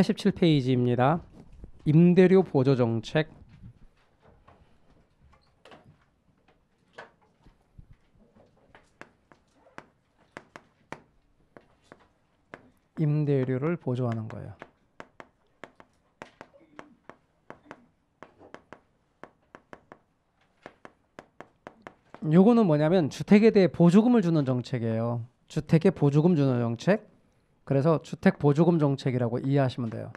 87페이지입니다. 임대료 보조 정책 임대료를 보조하는 거예요. 요거는 뭐냐면 주택에 대해 보조금을 주는 정책이에요. 주택에 보조금 주는 정책. 그래서 주택 보조금 정책이라고 이해하시면 돼요.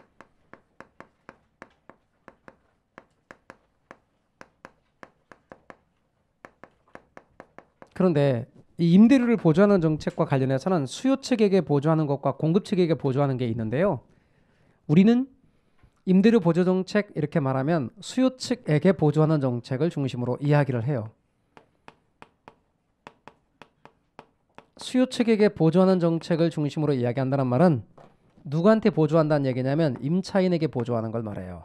그런데 이 임대료를 보조하는 정책과 관련해서는 수요 측에게 보조하는 것과 공급 측에게 보조하는 게 있는데요. 우리는 임대료 보조 정책 이렇게 말하면 수요 측에게 보조하는 정책을 중심으로 이야기를 해요. 수요 측에게 보조하는 정책을 중심으로 이야기한다는 말은 누구한테 보조한다는 얘기냐면 임차인에게 보조하는 걸 말해요.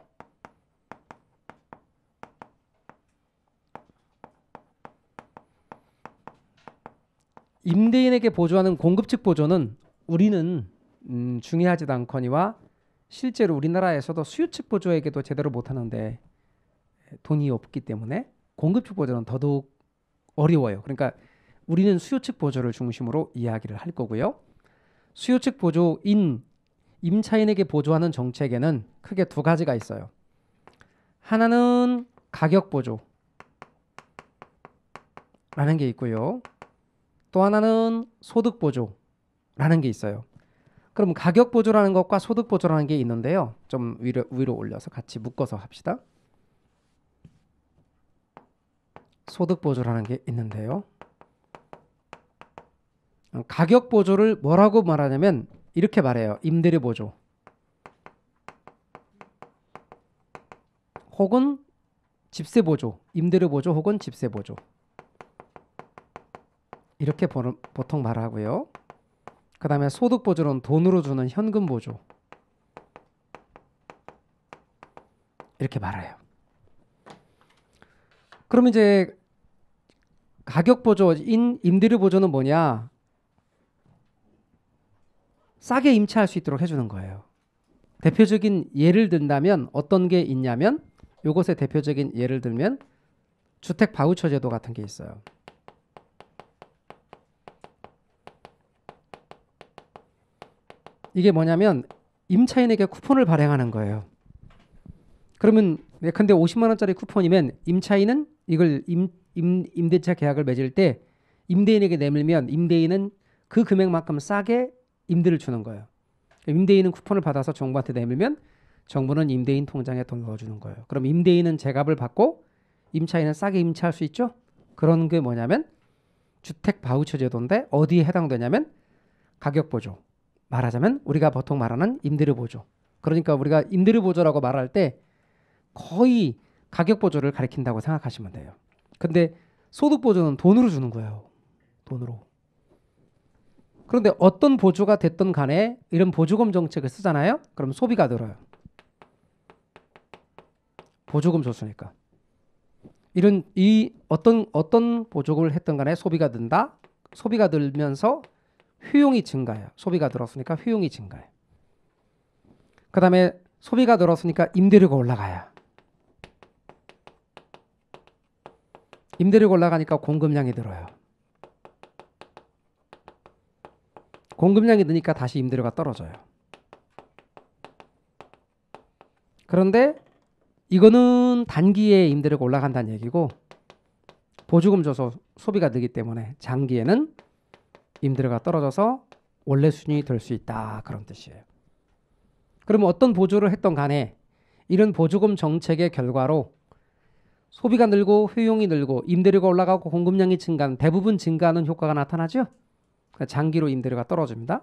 임대인에게 보조하는 공급 측 보조는 우리는 음, 중요하지도 않거니와 실제로 우리나라에서도 수요 측 보조에게도 제대로 못하는데 돈이 없기 때문에 공급 측 보조는 더더욱 어려워요. 그러니까 우리는 수요측 보조를 중심으로 이야기를 할 거고요. 수요측 보조인 임차인에게 보조하는 정책에는 크게 두 가지가 있어요. 하나는 가격 보조 라는 게 있고요. 또 하나는 소득 보조라는 게 있어요. 그럼 가격 보조라는 것과 소득 보조라는 게 있는데요. 좀 위로, 위로 올려서 같이 묶어서 합시다. 소득 보조라는 게 있는데요. 어, 가격 보조를 뭐라고 말하냐면 이렇게 말해요. 임대료 보조 혹은 집세 보조, 임대료 보조 혹은 집세 보조 이렇게 보통 말하고요. 그 다음에 소득 보조는 돈으로 주는 현금 보조 이렇게 말해요. 그럼 이제 가격 보조인 임대료 보조는 뭐냐? 싸게 임차할 수 있도록 해주는 거예요. 대표적인 예를 든다면 어떤 게 있냐면 요것의 대표적인 예를 들면 주택 바우처 제도 같은 게 있어요. 이게 뭐냐면 임차인에게 쿠폰을 발행하는 거예요. 그러면 네, 근데 50만 원짜리 쿠폰이면 임차인은 이걸 임, 임, 임대차 계약을 맺을 때 임대인에게 내밀면 임대인은 그 금액만큼 싸게 임대를 주는 거예요. 임대인은 쿠폰을 받아서 정부한테 내밀면 정부는 임대인 통장에 돈 넣어주는 거예요. 그럼 임대인은 제값을 받고 임차인은 싸게 임차할 수 있죠. 그런 게 뭐냐면 주택 바우처 제도인데 어디에 해당되냐면 가격 보조. 말하자면 우리가 보통 말하는 임대료 보조. 그러니까 우리가 임대료 보조라고 말할 때 거의 가격 보조를 가리킨다고 생각하시면 돼요. 근데 소득 보조는 돈으로 주는 거예요. 돈으로. 그런데 어떤 보조가 됐든 간에 이런 보조금 정책을 쓰잖아요. 그럼 소비가 늘어요. 보조금 줬으니까. 이런 이 어떤 어떤 보조금을 했던 간에 소비가 든다 소비가 늘면서 효용이 증가해요. 소비가 늘었으니까 효용이 증가해요. 그다음에 소비가 늘었으니까 임대료가 올라가요. 임대료가 올라가니까 공급량이 늘어요. 공급량이 느니까 다시 임대료가 떨어져요. 그런데 이거는 단기에 임대료가 올라간다는 얘기고 보조금 줘서 소비가 늘기 때문에 장기에는 임대료가 떨어져서 원래 순준이될 수 있다 그런 뜻이에요. 그러면 어떤 보조를 했던 간에 이런 보조금 정책의 결과로 소비가 늘고 효용이 늘고 임대료가 올라가고 공급량이 증가하는 대부분 증가하는 효과가 나타나죠. 그러니까 장기로 임대료가 떨어집니다.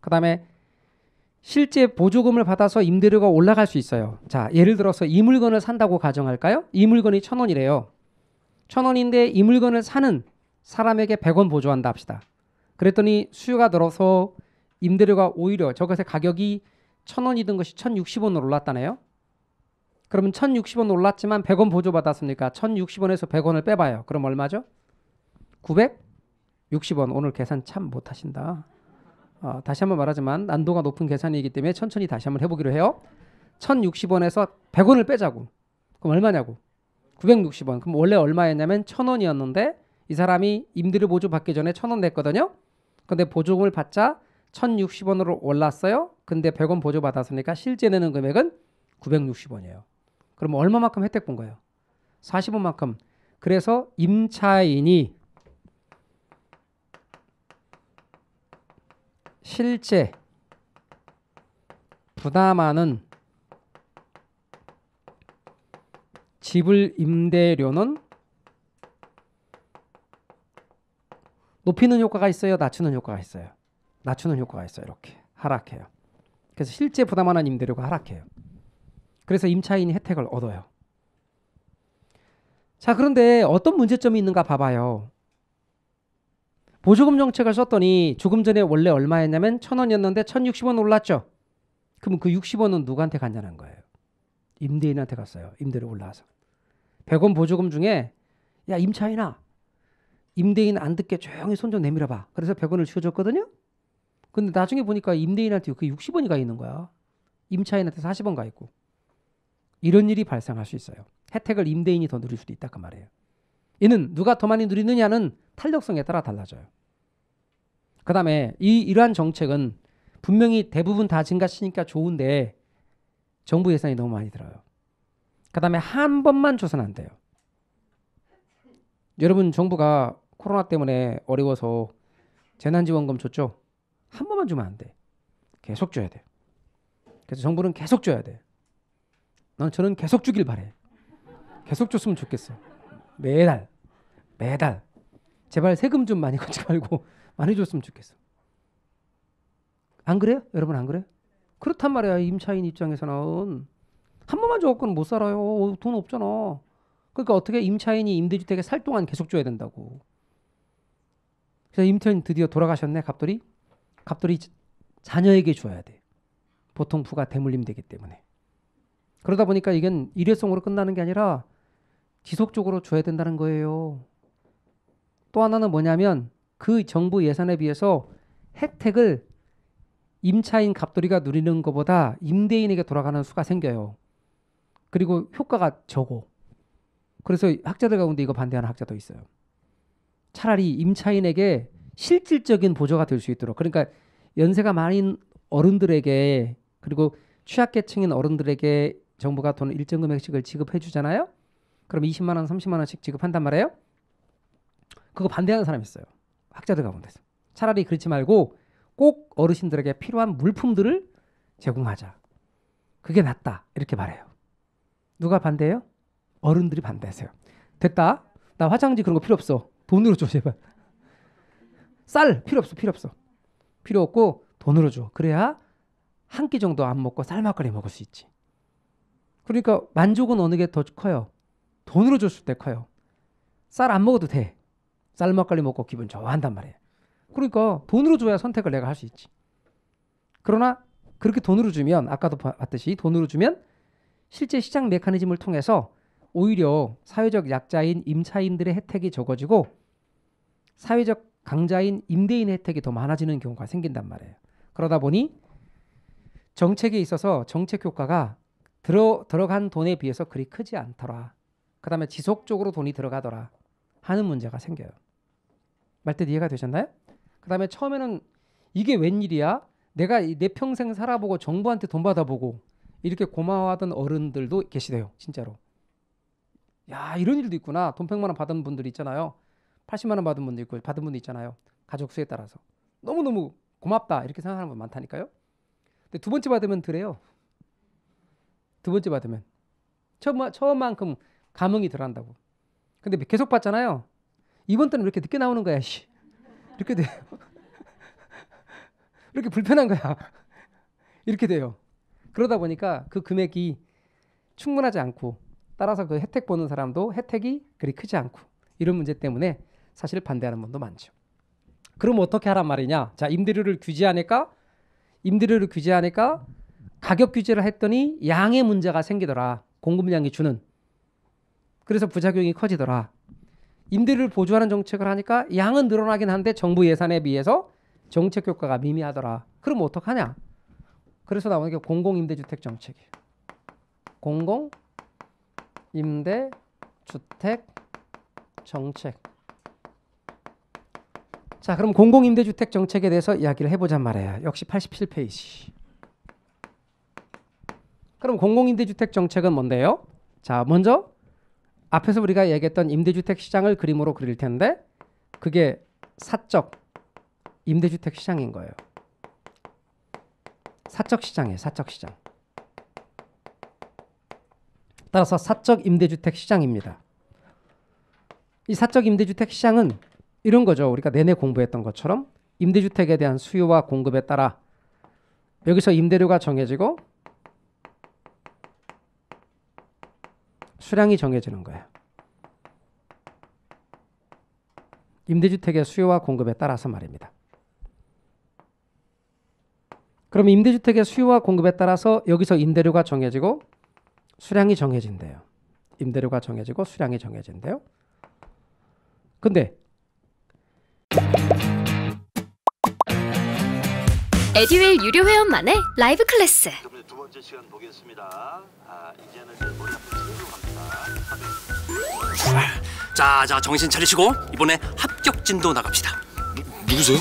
그 다음에 실제 보조금을 받아서 임대료가 올라갈 수 있어요. 자, 예를 들어서 이 물건을 산다고 가정할까요? 이 물건이 천 원이래요. 천 원인데 이 물건을 사는 사람에게 백원 보조한다 합시다. 그랬더니 수요가 늘어서 임대료가 오히려 저것의 가격이 천 원이던 것이 천 육십 원으로 올랐다네요. 그러면 천 육십 원 올랐지만 백원 보조받았으니까 천 육십 원에서 백원을 빼봐요. 그럼 얼마죠? 구백 60원 오늘 계산 참 못하신다. 어, 다시 한번 말하지만 난도가 높은 계산이기 때문에 천천히 다시 한번 해보기로 해요. 1,060원에서 100원을 빼자고. 그럼 얼마냐고. 960원. 그럼 원래 얼마였냐면 1,000원이었는데 이 사람이 임대료 보조 받기 전에 1,000원 냈거든요. 근데 보조금을 받자 1,060원으로 올랐어요. 근데 100원 보조 받았으니까 실제 내는 금액은 960원이에요. 그럼 얼마만큼 혜택 본 거예요? 40원만큼. 그래서 임차인이 실제 부담하는 지불 임대료는 높이는 효과가 있어요 낮추는 효과가 있어요 낮추는 효과가 있어요 이렇게 하락해요 그래서 실제 부담하는 임대료가 하락해요 그래서 임차인이 혜택을 얻어요 자 그런데 어떤 문제점이 있는가 봐봐요 보조금 정책을 썼더니 조금 전에 원래 얼마였냐면 천 원이었는데 천 육십 원 올랐죠. 그럼 그 육십 원은 누구한테 갔냐는 거예요. 임대인한테 갔어요. 임대료 올라와서. 백원 보조금 중에 야 임차인아 임대인 안 듣게 조용히 손 좀 내밀어 봐. 그래서 백원을 쥐어줬거든요. 근데 나중에 보니까 임대인한테 그 육십 원이가 있는 거야. 임차인한테 사십 원 가 있고. 이런 일이 발생할 수 있어요. 혜택을 임대인이 더 누릴 수도 있다 그 말이에요. 이는 누가 더 많이 누리느냐는 탄력성에 따라 달라져요. 그 다음에 이 이러한 정책은 분명히 대부분 다 증가시니까 좋은데 정부 예산이 너무 많이 들어요. 그 다음에 한 번만 줘서는 안 돼요. 여러분 정부가 코로나 때문에 어려워서 재난지원금 줬죠? 한 번만 주면 안 돼. 계속 줘야 돼. 그래서 정부는 계속 줘야 돼. 난 저는 계속 주길 바래. 계속 줬으면 좋겠어. 매달. 매달 제발 세금 좀 많이 걷지 말고 많이 줬으면 좋겠어. 안 그래요? 여러분 안 그래요? 그렇단 말이야 임차인 입장에서 나온 한 번만 줘갖고는 못 살아요. 어, 돈 없잖아. 그러니까 어떻게 임차인이 임대주택에 살 동안 계속 줘야 된다고. 그래서 임차인 드디어 돌아가셨네 갑돌이. 갑돌이 자녀에게 줘야 돼. 보통 부가 대물림 되기 때문에. 그러다 보니까 이건 일회성으로 끝나는 게 아니라 지속적으로 줘야 된다는 거예요. 또 하나는 뭐냐면 그 정부 예산에 비해서 혜택을 임차인 갑돌이가 누리는 것보다 임대인에게 돌아가는 수가 생겨요. 그리고 효과가 적고. 그래서 학자들 가운데 이거 반대하는 학자도 있어요. 차라리 임차인에게 실질적인 보조가 될 수 있도록 그러니까 연세가 많은 어른들에게 그리고 취약계층인 어른들에게 정부가 돈 일정 금액씩을 지급해 주잖아요. 그럼 20만 원, 30만 원씩 지급한단 말이에요. 그거 반대하는 사람이 있어요. 학자들 가운데서. 차라리 그렇지 말고 꼭 어르신들에게 필요한 물품들을 제공하자. 그게 낫다. 이렇게 말해요. 누가 반대해요? 어른들이 반대하세요. 됐다. 나 화장지 그런 거 필요 없어. 돈으로 줘 제발. 쌀 필요 없어. 필요 없어. 필요 없고 돈으로 줘. 그래야 한 끼 정도 안 먹고 쌀막걸리 먹을 수 있지. 그러니까 만족은 어느 게 더 커요? 돈으로 줬을 때 커요. 쌀 안 먹어도 돼. 쌀 막걸리 먹고 기분 좋아한단 말이에요. 그러니까 돈으로 줘야 선택을 내가 할 수 있지. 그러나 그렇게 돈으로 주면 아까도 봤듯이 돈으로 주면 실제 시장 메커니즘을 통해서 오히려 사회적 약자인 임차인들의 혜택이 적어지고 사회적 강자인 임대인의 혜택이 더 많아지는 경우가 생긴단 말이에요. 그러다 보니 정책에 있어서 정책 효과가 들어 들어간 돈에 비해서 그리 크지 않더라. 그다음에 지속적으로 돈이 들어가더라 하는 문제가 생겨요. 말뜻 이해가 되셨나요? 그다음에 처음에는 이게 웬일이야? 내가 내 평생 살아보고 정부한테 돈 받아보고 이렇게 고마워하던 어른들도 계시대요. 진짜로. 야 이런 일도 있구나. 돈 100만 원 받은 분들 있잖아요. 80만 원 받은 분도 있고 받은 분도 있잖아요. 가족 수에 따라서. 너무너무 고맙다 이렇게 생각하는 분 많다니까요. 근데 두 번째 받으면 드래요. 두 번째 받으면 처음, 처음만큼 감흥이 덜한다고. 근데 계속 받잖아요. 이번 달은 왜 이렇게 늦게 나오는 거야, 씨. 이렇게 돼요. 이렇게 불편한 거야. 이렇게 돼요. 그러다 보니까 그 금액이 충분하지 않고 따라서 그 혜택 보는 사람도 혜택이 그리 크지 않고 이런 문제 때문에 사실 반대하는 분도 많죠. 그럼 어떻게 하란 말이냐? 자, 임대료를 규제하니까 임대료를 규제하니까 가격 규제를 했더니 양의 문제가 생기더라. 공급량이 주는. 그래서 부작용이 커지더라. 임대를 보조하는 정책을 하니까 양은 늘어나긴 한데 정부 예산에 비해서 정책 효과가 미미하더라. 그럼 어떡하냐? 그래서 나오는 게 공공임대주택 정책이에요. 공공임대주택 정책. 자, 그럼 공공임대주택 정책에 대해서 이야기를 해보자 말이에요. 역시 87페이지. 그럼 공공임대주택 정책은 뭔데요? 자, 먼저 앞에서 우리가 얘기했던 임대주택 시장을 그림으로 그릴 텐데 그게 사적 임대주택 시장인 거예요. 사적 시장이에요. 사적 시장. 따라서 사적 임대주택 시장입니다. 이 사적 임대주택 시장은 이런 거죠. 우리가 내내 공부했던 것처럼 임대주택에 대한 수요와 공급에 따라 여기서 임대료가 정해지고 수량이 정해지는 거예요. 임대주택의 수요와 공급에 따라서 말입니다. 그럼 임대주택의 수요와 공급에 따라서 여기서 임대료가 정해지고 수량이 정해진대요. 임대료가 정해지고 수량이 정해진대요. 근데 에듀윌 유료 회원만의 라이브 클래스. 두 번째 시간 보겠습니다. 아, 이제는 이제 머리 아, 자, 자 정신 차리시고 이번에 합격진도 나갑시다. 누, 누구세요?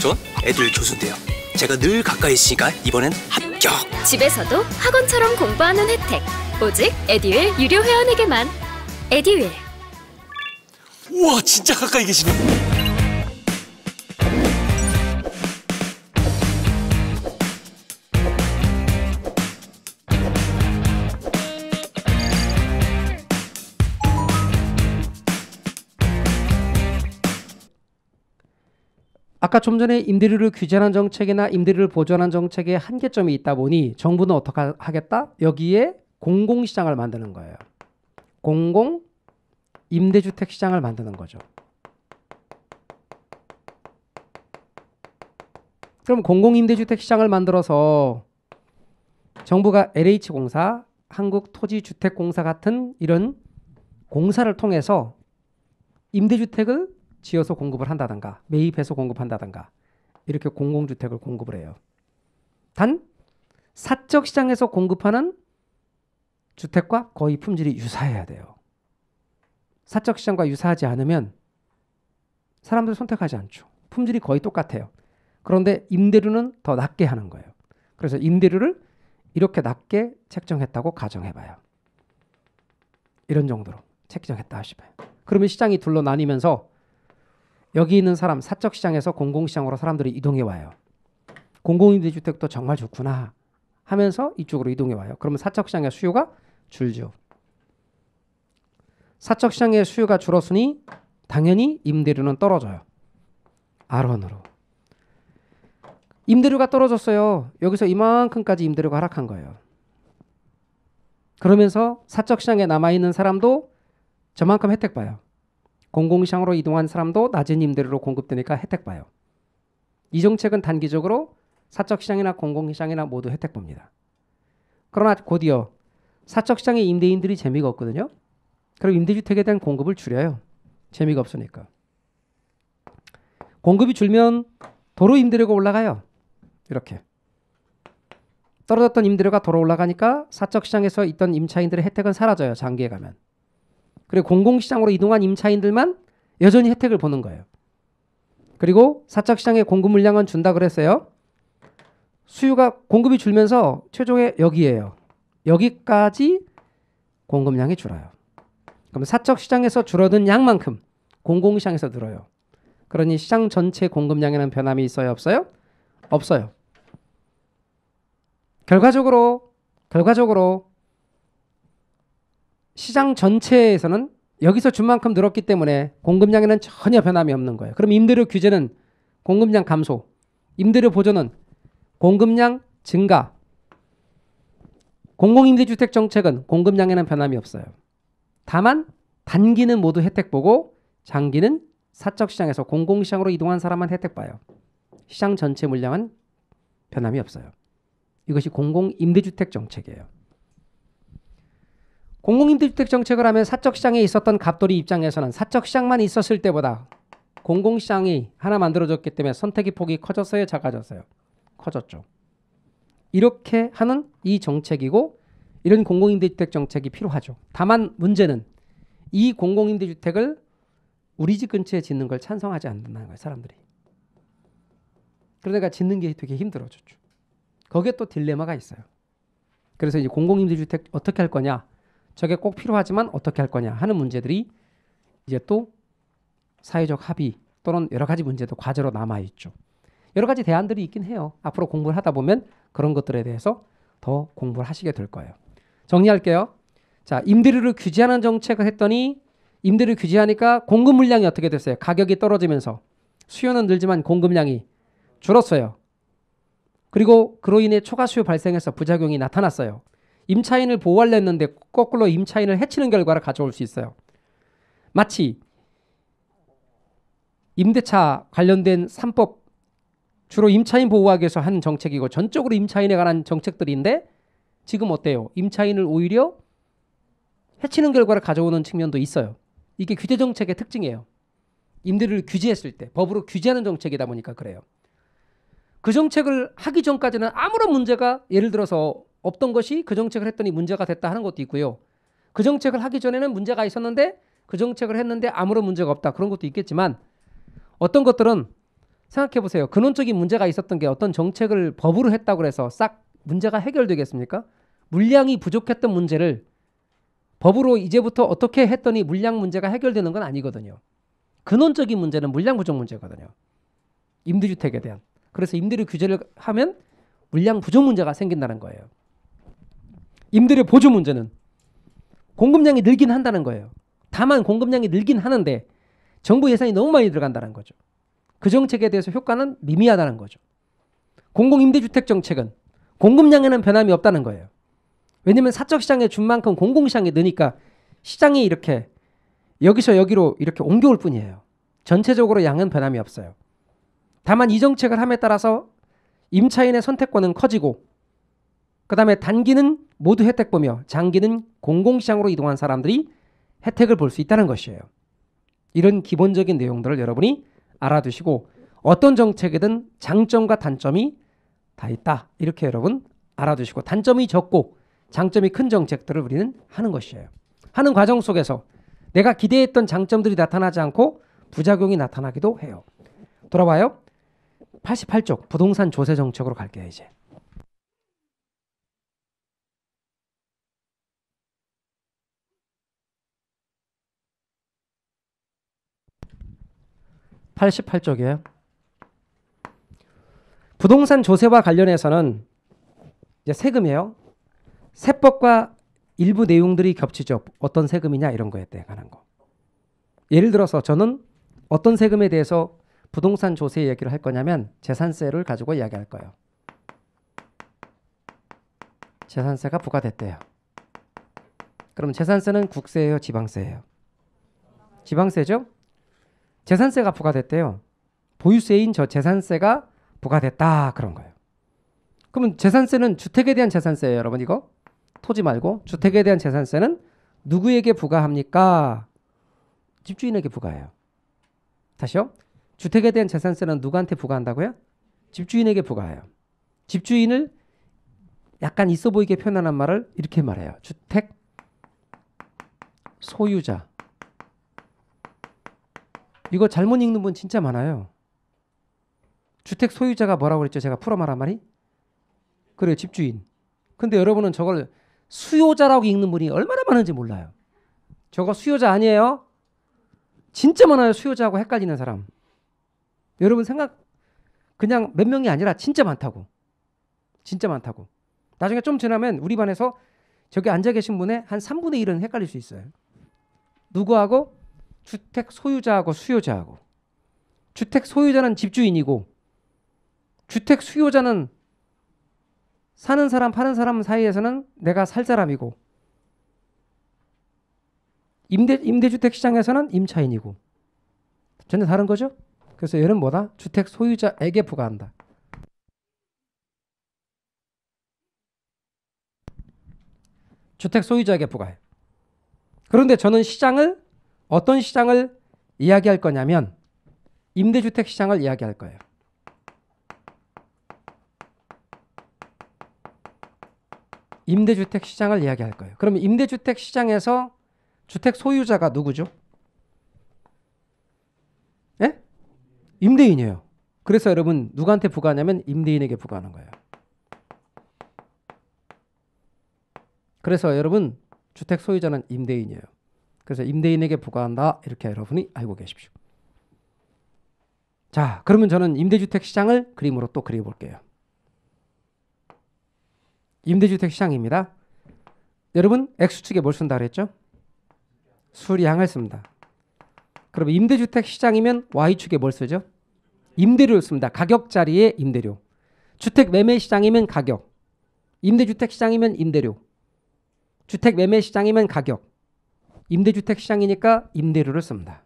전에듀 교수인데요. 제가 늘 가까이 있으니까 이번엔 합격. 집에서도 학원처럼 공부하는 혜택. 오직 에듀윌 유료 회원에게만. 에듀윌. 우와 진짜 가까이 계시네. 아까 좀 전에 임대료를 규제하는 정책이나 임대료를 보존한 정책에 한계점이 있다 보니 정부는 어떻게 하겠다? 여기에 공공시장을 만드는 거예요. 공공 임대주택 시장을 만드는 거죠. 그럼 공공임대주택 시장을 만들어서 정부가 LH공사, 한국토지주택공사 같은 이런 공사를 통해서 임대주택을 지어서 공급을 한다든가 매입해서 공급한다든가 이렇게 공공주택을 공급을 해요. 단 사적 시장에서 공급하는 주택과 거의 품질이 유사해야 돼요. 사적 시장과 유사하지 않으면 사람들 선택하지 않죠. 품질이 거의 똑같아요. 그런데 임대료는 더 낮게 하는 거예요. 그래서 임대료를 이렇게 낮게 책정했다고 가정해봐요. 이런 정도로 책정했다 하시면 그러면 시장이 둘로 나뉘면서 여기 있는 사람 사적 시장에서 공공 시장으로 사람들이 이동해 와요. 공공임대주택도 정말 좋구나 하면서 이쪽으로 이동해 와요. 그러면 사적 시장의 수요가 줄죠. 사적 시장의 수요가 줄었으니 당연히 임대료는 떨어져요. 아론으로 임대료가 떨어졌어요. 여기서 이만큼까지 임대료가 하락한 거예요. 그러면서 사적 시장에 남아 있는 사람도 저만큼 혜택 봐요. 공공시장으로 이동한 사람도 낮은 임대료로 공급되니까 혜택 봐요. 이 정책은 단기적으로 사적 시장이나 공공 시장이나 모두 혜택 봅니다. 그러나 곧이어 사적 시장의 임대인들이 재미가 없거든요. 그럼 임대주택에 대한 공급을 줄여요. 재미가 없으니까. 공급이 줄면 도로 임대료가 올라가요. 이렇게. 떨어졌던 임대료가 도로 올라가니까 사적 시장에서 있던 임차인들의 혜택은 사라져요. 장기에 가면. 그리고 공공시장으로 이동한 임차인들만 여전히 혜택을 보는 거예요. 그리고 사적 시장의 공급 물량은 준다 그랬어요. 수요가 공급이 줄면서 최종에 여기에요. 여기까지 공급량이 줄어요. 그럼 사적 시장에서 줄어든 양만큼 공공 시장에서 늘어요. 그러니 시장 전체 공급량에는 변함이 있어요, 없어요? 없어요. 결과적으로 결과적으로 시장 전체에서는 여기서 준만큼 늘었기 때문에 공급량에는 전혀 변함이 없는 거예요. 그럼 임대료 규제는 공급량 감소, 임대료 보조는 공급량 증가. 공공임대주택 정책은 공급량에는 변함이 없어요. 다만 단기는 모두 혜택 보고 장기는 사적 시장에서 공공시장으로 이동한 사람만 혜택 봐요. 시장 전체 물량은 변함이 없어요. 이것이 공공임대주택 정책이에요. 공공임대주택 정책을 하면 사적시장에 있었던 갑돌이 입장에서는 사적시장만 있었을 때보다 공공시장이 하나 만들어졌기 때문에 선택의 폭이 커졌어요 작아졌어요 커졌죠 이렇게 하는 이 정책이고 이런 공공임대주택 정책이 필요하죠 다만 문제는 이 공공임대주택을 우리 집 근처에 짓는 걸 찬성하지 않는다는 거예요 사람들이 그러니까 짓는 게 되게 힘들어졌죠 거기에 또 딜레마가 있어요 그래서 이제 공공임대주택 어떻게 할 거냐 저게 꼭 필요하지만 어떻게 할 거냐 하는 문제들이 이제 또 사회적 합의 또는 여러 가지 문제도 과제로 남아 있죠. 여러 가지 대안들이 있긴 해요. 앞으로 공부를 하다 보면 그런 것들에 대해서 더 공부를 하시게 될 거예요. 정리할게요. 자, 임대료를 규제하는 정책을 했더니 임대료를 규제하니까 공급 물량이 어떻게 됐어요? 가격이 떨어지면서 수요는 늘지만 공급량이 줄었어요. 그리고 그로 인해 초과 수요 발생해서 부작용이 나타났어요. 임차인을 보호하려 했는데 거꾸로 임차인을 해치는 결과를 가져올 수 있어요. 마치 임대차 관련된 3법 주로 임차인 보호하기 위해서 한 정책이고 전적으로 임차인에 관한 정책들인데 지금 어때요? 임차인을 오히려 해치는 결과를 가져오는 측면도 있어요. 이게 규제 정책의 특징이에요. 임대를 규제했을 때 법으로 규제하는 정책이다 보니까 그래요. 그 정책을 하기 전까지는 아무런 문제가 예를 들어서 없던 것이 그 정책을 했더니 문제가 됐다 하는 것도 있고요. 그 정책을 하기 전에는 문제가 있었는데 그 정책을 했는데 아무런 문제가 없다 그런 것도 있겠지만 어떤 것들은 생각해 보세요. 근원적인 문제가 있었던 게 어떤 정책을 법으로 했다고 해서 싹 문제가 해결되겠습니까? 물량이 부족했던 문제를 법으로 이제부터 어떻게 했더니 물량 문제가 해결되는 건 아니거든요. 근원적인 문제는 물량 부족 문제거든요. 임대주택에 대한. 그래서 임대료 규제를 하면 물량 부족 문제가 생긴다는 거예요. 임대료 보조 문제는 공급량이 늘긴 한다는 거예요. 다만 공급량이 늘긴 하는데 정부 예산이 너무 많이 들어간다는 거죠. 그 정책에 대해서 효과는 미미하다는 거죠. 공공임대주택 정책은 공급량에는 변함이 없다는 거예요. 왜냐면 사적 시장에 준 만큼 공공 시장에 느니까 시장이 이렇게 여기서 여기로 이렇게 옮겨올 뿐이에요. 전체적으로 양은 변함이 없어요. 다만 이 정책을 함에 따라서 임차인의 선택권은 커지고 그 다음에 단기는 모두 혜택 보며 장기는 공공시장으로 이동한 사람들이 혜택을 볼 수 있다는 것이에요. 이런 기본적인 내용들을 여러분이 알아두시고 어떤 정책이든 장점과 단점이 다 있다. 이렇게 여러분 알아두시고 단점이 적고 장점이 큰 정책들을 우리는 하는 것이에요. 하는 과정 속에서 내가 기대했던 장점들이 나타나지 않고 부작용이 나타나기도 해요. 돌아와요. 88쪽 부동산 조세 정책으로 갈게요, 이제. 88쪽이에요. 부동산 조세와 관련해서는 이제 세금이에요. 세법과 일부 내용들이 겹치죠. 어떤 세금이냐 이런 거에 대해 관한 거. 예를 들어서 저는 어떤 세금에 대해서 부동산 조세 얘기를 할 거냐면 재산세를 가지고 이야기할 거예요. 재산세가 부과됐대요. 그럼 재산세는 국세예요, 지방세예요? 지방세죠? 재산세가 부과됐대요. 보유세인 저 재산세가 부과됐다 그런 거예요. 그러면 재산세는 주택에 대한 재산세예요, 여러분 이거 토지 말고 주택에 대한 재산세는 누구에게 부과합니까? 집주인에게 부과해요. 다시요. 주택에 대한 재산세는 누구한테 부과한다고요? 집주인에게 부과해요. 집주인을 약간 있어 보이게 표현하는 말을 이렇게 말해요. 주택 소유자 이거 잘못 읽는 분 진짜 많아요. 주택 소유자가 뭐라고 그랬죠? 제가 풀어 말한 말이? 그래요, 집주인. 근데 여러분은 저걸 수요자라고 읽는 분이 얼마나 많은지 몰라요. 저거 수요자 아니에요? 진짜 많아요, 수요자하고 헷갈리는 사람. 여러분 생각, 그냥 몇 명이 아니라 진짜 많다고. 진짜 많다고. 나중에 좀 지나면 우리 반에서 저기 앉아 계신 분의 한 3분의 1은 헷갈릴 수 있어요. 누구하고 주택 소유자하고 수요자하고 주택 소유자는 집주인이고 주택 수요자는 사는 사람 파는 사람 사이에서는 내가 살 사람이고 임대 임대주택 시장에서는 임차인이고 전혀 다른 거죠. 그래서 얘는 뭐다? 주택 소유자에게 부과한다. 주택 소유자에게 부과해. 그런데 저는 시장을 어떤 시장을 이야기할 거냐면 임대주택 시장을 이야기할 거예요. 임대주택 시장을 이야기할 거예요. 그럼 임대주택 시장에서 주택 소유자가 누구죠? 예? 임대인이에요. 그래서 여러분 누구한테 부과하냐면 임대인에게 부과하는 거예요. 그래서 여러분 주택 소유자는 임대인이에요. 그래서 임대인에게 부과한다. 이렇게 여러분이 알고 계십시오. 자, 그러면 저는 임대주택 시장을 그림으로 또 그려볼게요. 임대주택 시장입니다. 여러분, X축에 뭘 쓴다 그랬죠? 수량을 씁니다. 그럼 임대주택 시장이면 Y축에 뭘 쓰죠? 임대료를 씁니다. 가격 자리에 임대료. 주택 매매 시장이면 가격. 임대주택 시장이면 임대료. 주택 매매 시장이면 가격. 임대주택 시장이니까 임대료를 씁니다.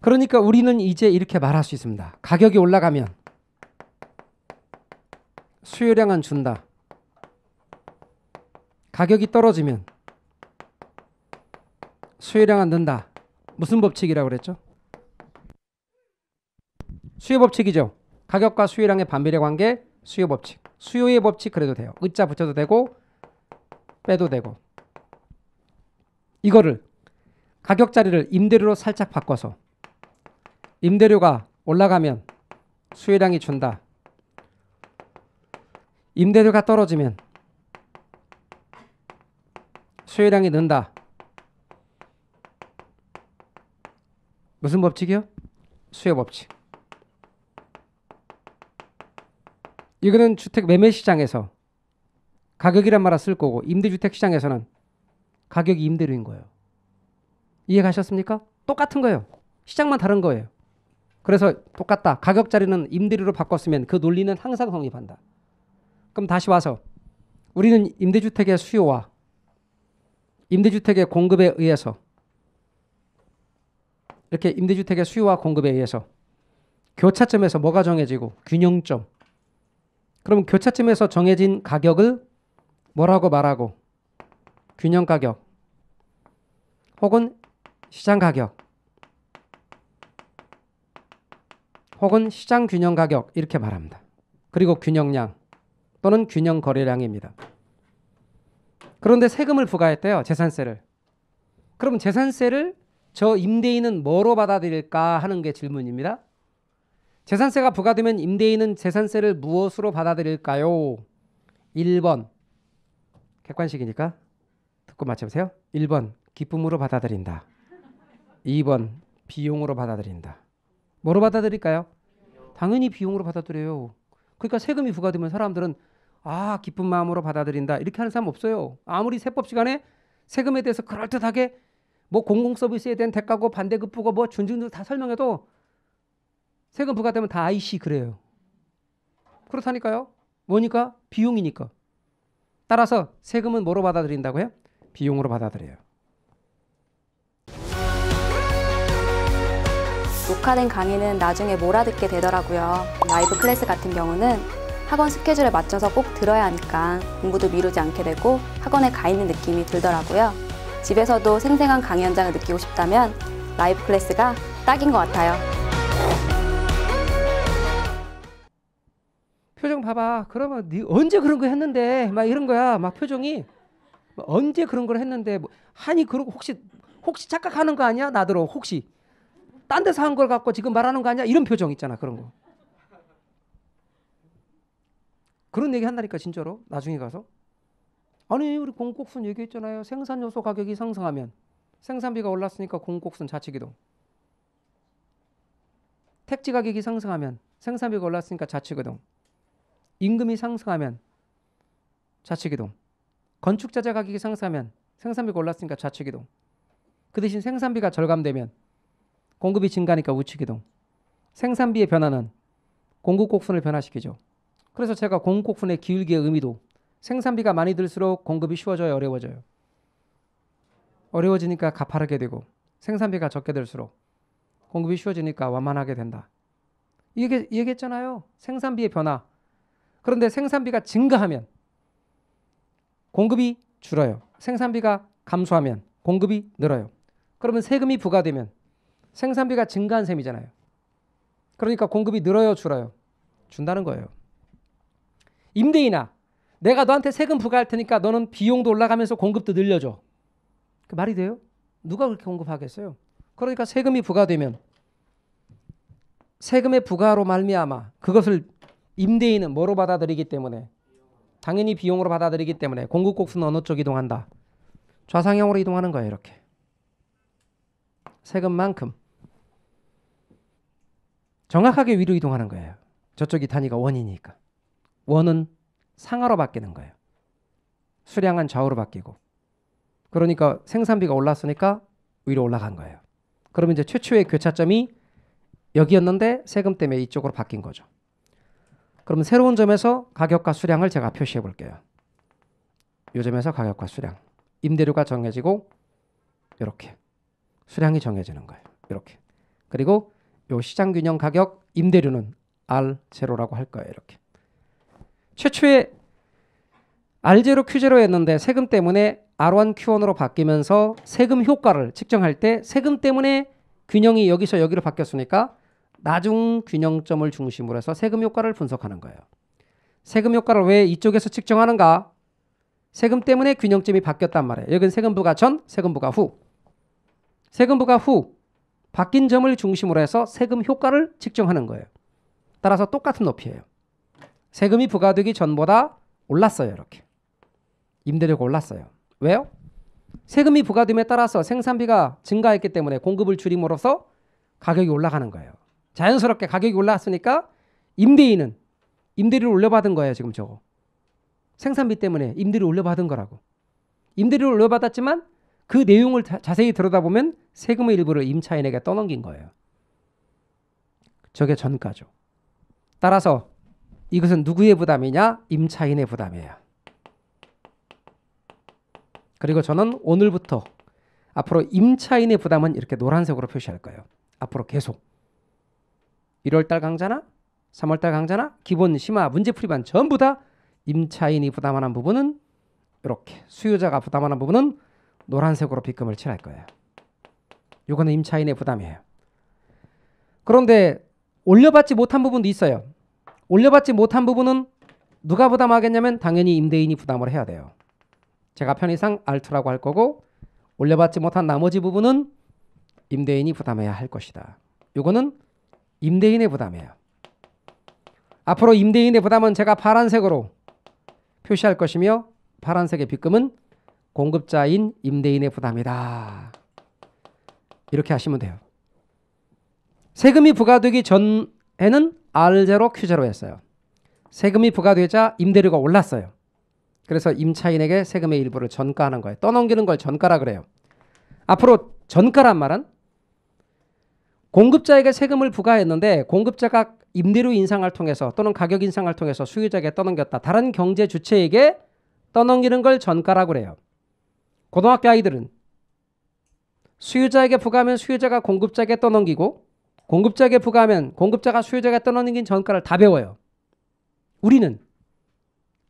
그러니까 우리는 이제 이렇게 말할 수 있습니다. 가격이 올라가면 수요량은 준다. 가격이 떨어지면 수요량은 는다. 무슨 법칙이라고 그랬죠? 수요 법칙이죠. 가격과 수요량의 반비례 관계 수요 법칙. 수요의 법칙 그래도 돼요. 의자 붙여도 되고 빼도 되고 이거를 가격 자리를 임대료로 살짝 바꿔서 임대료가 올라가면 수혜량이 준다. 임대료가 떨어지면 수혜량이 는다. 무슨 법칙이요? 수혜 법칙. 이거는 주택 매매 시장에서 가격이란 말을 쓸 거고 임대주택 시장에서는 가격이 임대료인 거예요. 이해 가셨습니까? 똑같은 거예요. 시장만 다른 거예요. 그래서 똑같다. 가격 자리는 임대료로 바꿨으면 그 논리는 항상 성립한다. 그럼 다시 와서 우리는 임대주택의 수요와 임대주택의 공급에 의해서 이렇게 임대주택의 수요와 공급에 의해서 교차점에서 뭐가 정해지고 균형점. 그러면 교차점에서 정해진 가격을 뭐라고 말하고 균형 가격 혹은 시장 가격 혹은 시장 균형 가격 이렇게 말합니다. 그리고 균형량 또는 균형 거래량입니다. 그런데 세금을 부과했대요. 재산세를. 그럼 재산세를 저 임대인은 뭐로 받아들일까 하는 게 질문입니다. 재산세가 부과되면 임대인은 재산세를 무엇으로 받아들일까요? 1번 객관식이니까 듣고 맞춰보세요. 1번 기쁨으로 받아들인다. 2번 비용으로 받아들인다. 뭐로 받아들일까요? 당연히 비용으로 받아들여요. 그러니까 세금이 부과되면 사람들은 아 기쁜 마음으로 받아들인다 이렇게 하는 사람 없어요. 아무리 세법 시간에 세금에 대해서 그럴듯하게 뭐 공공 서비스에 대한 대가고 반대급부고 뭐준중들다 설명해도 세금 부과되면 다 IC 그래요. 그렇다니까요. 뭐니까 비용이니까. 따라서 세금은 뭐로 받아들인다고요? 비용으로 받아들여요. 녹화된 강의는 나중에 몰아듣게 되더라고요. 라이브 클래스 같은 경우는 학원 스케줄에 맞춰서 꼭 들어야 하니까 공부도 미루지 않게 되고 학원에 가 있는 느낌이 들더라고요. 집에서도 생생한 강의 현장을 느끼고 싶다면 라이브 클래스가 딱인 것 같아요. 표정 봐봐. 그러면 네 언제 그런 거 했는데 막 이런 거야. 막 표정이 뭐 언제 그런 걸 했는데 뭐, 하니 그러고 혹시 혹시 착각하는 거 아니야? 나더러 혹시 딴 데서 한 걸 갖고 지금 말하는 거 아니야? 이런 표정 있잖아 그런 거. 그런 얘기 한다니까 진짜로 나중에 가서 아니 우리 공국순 얘기했잖아요 생산 요소 가격이 상승하면 생산비가 올랐으니까 공국순 자치기동 택지 가격이 상승하면 생산비가 올랐으니까 자치기동 임금이 상승하면 좌측이동. 건축자재 가격이 상승하면 생산비가 올랐으니까 좌측이동. 그 대신 생산비가 절감되면 공급이 증가하니까 우측이동. 생산비의 변화는 공급 곡선을 변화시키죠. 그래서 제가 공급 곡선의 기울기의 의미도 생산비가 많이 들수록 공급이 쉬워져요, 어려워져요. 어려워지니까 가파르게 되고 생산비가 적게 들수록 공급이 쉬워지니까 완만하게 된다. 이게 얘기했잖아요. 생산비의 변화, 그런데 생산비가 증가하면 공급이 줄어요. 생산비가 감소하면 공급이 늘어요. 그러면 세금이 부과되면 생산비가 증가한 셈이잖아요. 그러니까 공급이 늘어요, 줄어요? 준다는 거예요. 임대인아, 내가 너한테 세금 부과할 테니까 너는 비용도 올라가면서 공급도 늘려줘. 그 말이 돼요? 누가 그렇게 공급하겠어요? 그러니까 세금이 부과되면 세금의 부과로 말미암아 그것을 임대인은 뭐로 받아들이기 때문에 당연히 비용으로 받아들이기 때문에 공급곡수는 어느 쪽 이동한다. 좌상향으로 이동하는 거예요. 이렇게. 세금만큼. 정확하게 위로 이동하는 거예요. 저쪽이 단위가 원이니까. 원은 상하로 바뀌는 거예요. 수량은 좌우로 바뀌고. 그러니까 생산비가 올랐으니까 위로 올라간 거예요. 그러면 이제 최초의 교차점이 여기였는데 세금 때문에 이쪽으로 바뀐 거죠. 그럼 새로운 점에서 가격과 수량을 제가 표시해 볼게요. 요 점에서 가격과 수량. 임대료가 정해지고 이렇게 수량이 정해지는 거예요. 이렇게. 그리고 요 시장 균형 가격 임대료는 R0라고 할 거예요. 이렇게. 최초에 R0, Q0 했는데 세금 때문에 R1, Q1으로 바뀌면서 세금 효과를 측정할 때 세금 때문에 균형이 여기서 여기로 바뀌었으니까 나중 균형점을 중심으로 해서 세금 효과를 분석하는 거예요. 세금 효과를 왜 이쪽에서 측정하는가? 세금 때문에 균형점이 바뀌었단 말이에요. 여기는 세금 부과 전, 세금 부과 후. 세금 부과 후 바뀐 점을 중심으로 해서 세금 효과를 측정하는 거예요. 따라서 똑같은 높이예요. 세금이 부과되기 전보다 올랐어요. 이렇게. 임대료가 올랐어요. 왜요? 세금이 부과됨에 따라서 생산비가 증가했기 때문에 공급을 줄임으로써 가격이 올라가는 거예요. 자연스럽게 가격이 올라왔으니까 임대인은 임대료를 올려받은 거예요 지금 저거 생산비 때문에 임대료 를 올려받은 거라고 임대료를 올려받았지만 그 내용을 자세히 들여다보면 세금의 일부를 임차인에게 떠넘긴 거예요 저게 전가죠 따라서 이것은 누구의 부담이냐 임차인의 부담이에요 그리고 저는 오늘부터 앞으로 임차인의 부담은 이렇게 노란색으로 표시할 거예요 앞으로 계속 1월달 강좌나 3월달 강좌나 기본 심화 문제풀이반 전부 다 임차인이 부담하는 부분은 이렇게 수요자가 부담하는 부분은 노란색으로 빗금을 칠할 거예요. 이거는 임차인의 부담이에요. 그런데 올려받지 못한 부분도 있어요. 올려받지 못한 부분은 누가 부담하겠냐면 당연히 임대인이 부담을 해야 돼요. 제가 편의상 알투라고 할 거고 올려받지 못한 나머지 부분은 임대인이 부담해야 할 것이다. 이거는 임대인의 부담이에요. 앞으로 임대인의 부담은 제가 파란색으로 표시할 것이며 파란색의 빚금은 공급자인 임대인의 부담이다. 이렇게 하시면 돼요. 세금이 부과되기 전에는 R0, Q0 했어요. 세금이 부과되자 임대료가 올랐어요. 그래서 임차인에게 세금의 일부를 전가하는 거예요. 떠넘기는 걸 전가라 그래요. 앞으로 전가란 말은 공급자에게 세금을 부과했는데 공급자가 임대료 인상을 통해서 또는 가격 인상을 통해서 수요자에게 떠넘겼다. 다른 경제 주체에게 떠넘기는 걸 전가라고 그래요. 고등학교 아이들은 수요자에게 부과하면 수요자가 공급자에게 떠넘기고 공급자에게 부과하면 공급자가 수요자에게 떠넘긴 전가를 다 배워요. 우리는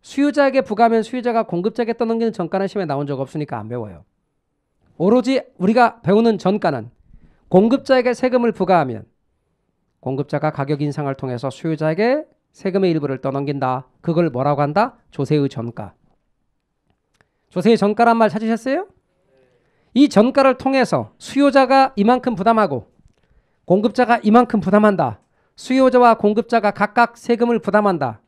수요자에게 부과하면 수요자가 공급자에게 떠넘기는 전가는 시험에 나온 적 없으니까 안 배워요. 오로지 우리가 배우는 전가는 공급자에게 세금을 부과하면 공급자가 가격 인상을 통해서 수요자에게 세금의 일부를 떠넘긴다. 그걸 뭐라고 한다? 조세의 전가. 조세의 전가란 말 찾으셨어요? 이 전가를 통해서 수요자가 이만큼 부담하고 공급자가 이만큼 부담한다. 수요자와 공급자가 각각 세금을 부담한다.